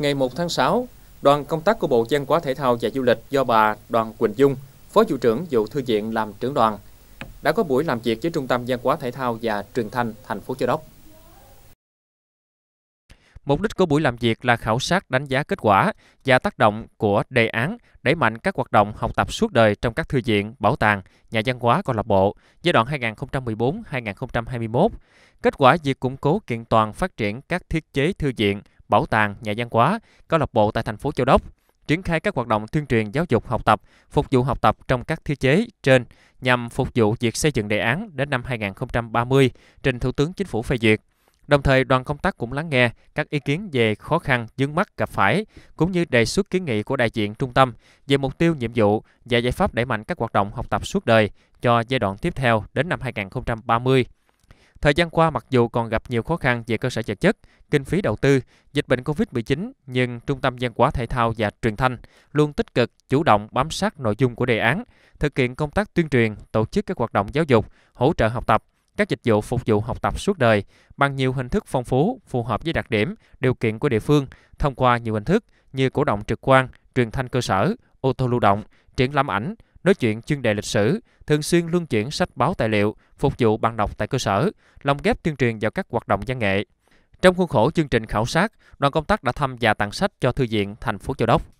Ngày 1 tháng 6, đoàn công tác của Bộ Văn hóa Thể thao và Du lịch do bà Đoàn Quỳnh Dung, Phó chủ trưởng Vụ Thư viện làm trưởng đoàn, đã có buổi làm việc với Trung tâm Văn hóa Thể thao và Truyền thanh thành phố Châu Đốc. Mục đích của buổi làm việc là khảo sát đánh giá kết quả và tác động của đề án đẩy mạnh các hoạt động học tập suốt đời trong các thư viện, bảo tàng, nhà văn hóa câu lạc bộ giai đoạn 2014-2021. Kết quả việc củng cố kiện toàn phát triển các thiết chế thư viện, bảo tàng, nhà văn hóa, câu lạc bộ tại thành phố Châu Đốc triển khai các hoạt động tuyên truyền giáo dục học tập, phục vụ học tập trong các thiết chế trên nhằm phục vụ việc xây dựng đề án đến năm 2030 trình Thủ tướng Chính phủ phê duyệt. Đồng thời, đoàn công tác cũng lắng nghe các ý kiến về khó khăn, vướng mắt gặp phải, cũng như đề xuất kiến nghị của đại diện trung tâm về mục tiêu, nhiệm vụ và giải pháp đẩy mạnh các hoạt động học tập suốt đời cho giai đoạn tiếp theo đến năm 2030. Thời gian qua, mặc dù còn gặp nhiều khó khăn về cơ sở vật chất, kinh phí đầu tư, dịch bệnh COVID-19, nhưng Trung tâm Văn hóa Thể thao và Truyền thanh luôn tích cực, chủ động bám sát nội dung của đề án, thực hiện công tác tuyên truyền, tổ chức các hoạt động giáo dục, hỗ trợ học tập, các dịch vụ phục vụ học tập suốt đời bằng nhiều hình thức phong phú, phù hợp với đặc điểm, điều kiện của địa phương, thông qua nhiều hình thức như cổ động trực quan, truyền thanh cơ sở, ô tô lưu động, triển lãm ảnh, nói chuyện chuyên đề lịch sử, thường xuyên luân chuyển sách báo tài liệu, phục vụ bạn đọc tại cơ sở, lồng ghép tuyên truyền vào các hoạt động văn nghệ. Trong khuôn khổ chương trình khảo sát, đoàn công tác đã thăm và tặng sách cho thư viện thành phố Châu Đốc.